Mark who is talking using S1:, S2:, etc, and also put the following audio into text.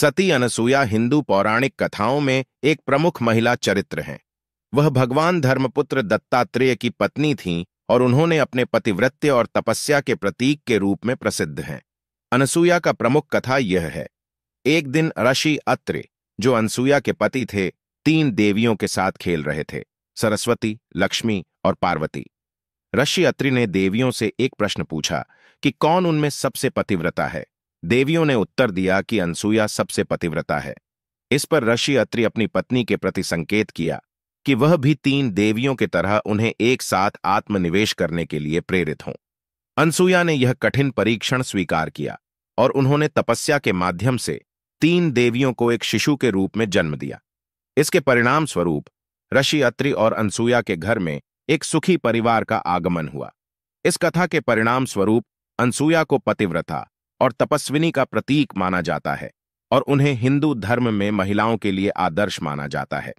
S1: सती अनसुया हिंदू पौराणिक कथाओं में एक प्रमुख महिला चरित्र हैं वह भगवान धर्मपुत्र दत्तात्रेय की पत्नी थीं और उन्होंने अपने पतिव्रत्य और तपस्या के प्रतीक के रूप में प्रसिद्ध हैं अनसुया का प्रमुख कथा यह है एक दिन ऋषि अत्रे जो अनसुया के पति थे तीन देवियों के साथ खेल रहे थे सरस्वती लक्ष्मी और पार्वती ऋषि अत्रि ने देवियों से एक प्रश्न पूछा कि कौन उनमें सबसे पतिव्रता है देवियों ने उत्तर दिया कि अनसुईया सबसे पतिव्रता है इस पर ऋषि अत्रि अपनी पत्नी के प्रति संकेत किया कि वह भी तीन देवियों की तरह उन्हें एक साथ आत्मनिवेश करने के लिए प्रेरित हों अनसुईया ने यह कठिन परीक्षण स्वीकार किया और उन्होंने तपस्या के माध्यम से तीन देवियों को एक शिशु के रूप में जन्म दिया इसके परिणाम स्वरूप ऋषि अत्रि और अनसुईया के घर में एक सुखी परिवार का आगमन हुआ इस कथा के परिणाम स्वरूप अनसुया को पतिव्रता और तपस्विनी का प्रतीक माना जाता है और उन्हें हिंदू धर्म में महिलाओं के लिए आदर्श माना जाता है